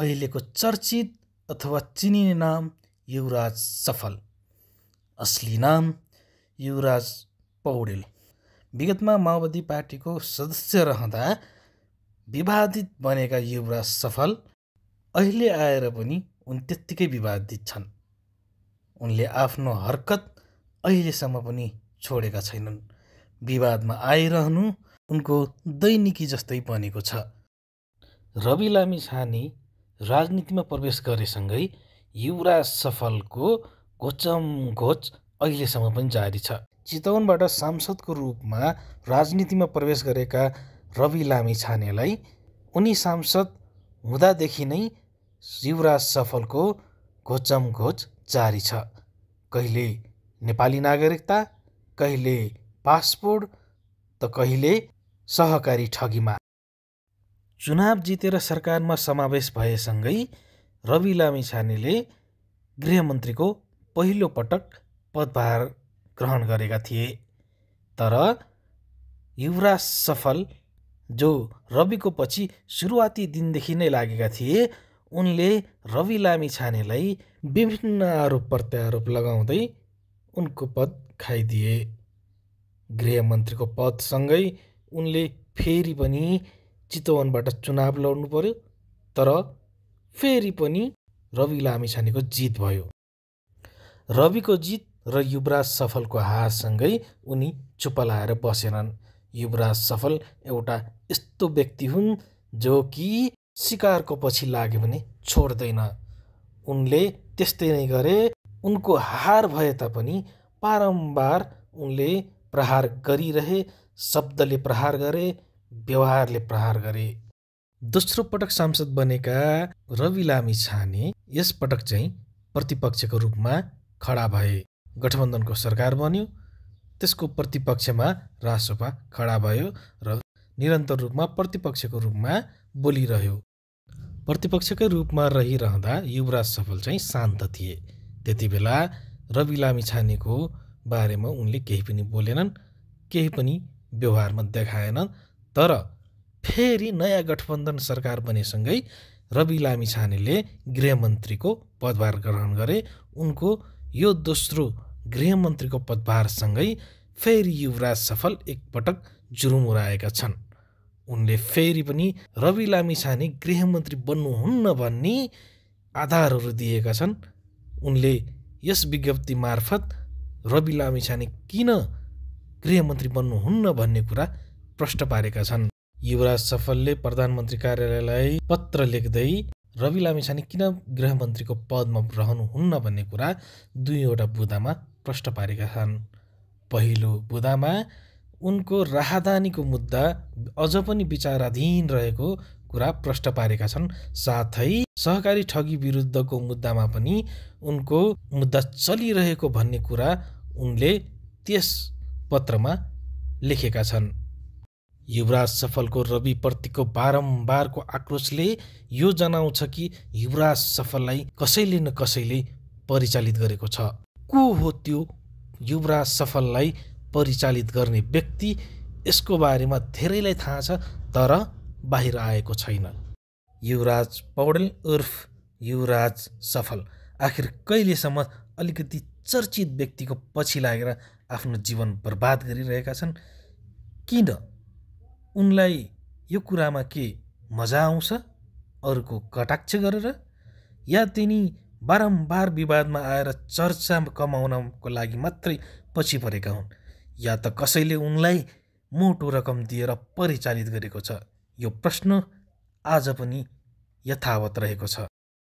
अहिलेको चर्चित अथवा चिनिने नाम युवराज सफल असली नाम युवराज पौडेल विगतमा माओवादी पार्टीको सदस्य रहँदा विवादित बनेका युवराज सफल अहिले आएर पनि उन त्यत्तिकै विवादित छन् उनले आफ्नो हरकत अहिलेसम्म पनि छोडेका छैनन् विवादमा आइरहनु उनको दैनिकी जस्तै बनेको छ रवि लामी छानी राजनीतिमा प्रवेश गरेसँगै युवराज सफलको घोचम घोच अहिलेसम्म पनि जारी छ चितवनबाट सांसदको रूपमा राजनीतिमा प्रवेश गरेका रवि लामी छानेलाई उनी सांसद हुँदादेखि नै युवराज सफलको घोचमघोच जारी छ कहिले नेपाली नागरिकता कहिले पासपोर्ट त कहिले सहकारी ठगीमा चुनाव जितेर सरकारमा समावेश भएसँगै रवि लामिछानेले गृहमन्त्रीको पहिलो पटक पदभार ग्रहण गरेका थिए तर युवराज सफल जो रविको पछि सुरुवाती दिनदेखि नै लागेका थिए उनले रवि लामिछानेलाई विभिन्न आरोप प्रत्यारोप लगाउँदै उनको पद खाइदिए गृहमन्त्रीको पदसँगै उनले फेरि पनि चितवनबाट चुनाव लड्नु पर्यो तर फेरि पनि रवि लामिछानेको जित भयो रविको जित र युवराज सफलको हारसँगै उनी चुप चुपलाएर बसेनन् युवराज सफल एउटा यस्तो व्यक्ति हुन् जो कि सिकारको पछि लाग्यो भने छोड्दैन उनले त्यस्तै नै गरे उनको हार भए तापनि बारम्बार उनले प्रहार गरिरहे शब्दले प्रहार गरे व्यवहारले प्रहार गरे दोस्रो पटक सांसद बनेका रवि लामी छाने यस पटक चाहिँ प्रतिपक्षको रूपमा खडा भए गठबन्धनको सरकार बन्यो त्यसको प्रतिपक्षमा राजसभा खडा भयो र निरन्तर रूपमा प्रतिपक्षको रूपमा बोलिरह्यो प्रतिपक्षकै रूपमा रहिरहँदा युवराज सफल चाहिँ शान्त थिए त्यति बेला रवि लामी छानेको बारेमा उनले केही पनि बोलेनन् केही पनि व्यवहारमा देखाएनन् तर फेरि नयाँ गठबन्धन सरकार बनेसँगै रवि लामिछानेले छानेले गृहमन्त्रीको पदभार ग्रहण गरे उनको यो दोस्रो गृहमन्त्रीको पदभारसँगै फेरि युवराज सफल एकपटक जुरुमुराएका छन् उनले फेरि पनि रवि लामी छाने गृहमन्त्री बन्नुहुन्न भन्ने आधारहरू दिएका छन् उनले यस विज्ञप्ति मार्फत रवि लामी छाने किन गृहमन्त्री बन्नुहुन्न भन्ने कुरा प्रष्ट पारेका छन् युवराज सफलले प्रधानमन्त्री कार्यालयलाई पत्र लेख्दै रवि लामिछाने किन गृहमन्त्रीको पदमा रहनुहुन्न भन्ने कुरा दुईवटा बुदामा प्रष्ट पारेका छन् पहिलो बुदामा उनको राहदानीको मुद्दा अझ पनि विचाराधीन रहेको कुरा प्रष्ट पारेका छन् साथै सहकारी ठगी विरुद्धको मुद्दामा पनि उनको मुद्दा चलिरहेको भन्ने कुरा उनले त्यस पत्रमा लेखेका छन् युवराज सफलको रवि प्रतिको बारम्बारको आक्रोशले यो जनाउँछ कि युवराज सफललाई कसैले न कसैले परिचालित गरेको छ को हो त्यो युवराज सफललाई परिचालित गर्ने व्यक्ति यसको बारेमा धेरैलाई थाहा छ तर बाहिर आएको छैन युवराज पौडेल उर्फ युवराज सफल आखिर कहिलेसम्म अलिकति चर्चित व्यक्तिको पछि लागेर आफ्नो जीवन बर्बाद गरिरहेका छन् किन उनलाई यो कुरामा के मजा आउँछ अरूको कटाक्ष गरेर या तिनी बारम्बार विवादमा आएर चर्चा कमाउनको लागि मात्रै पछि परेका हुन् या त कसैले उनलाई मोटो रकम दिएर परिचालित गरेको छ यो प्रश्न आज पनि यथावत रहेको छ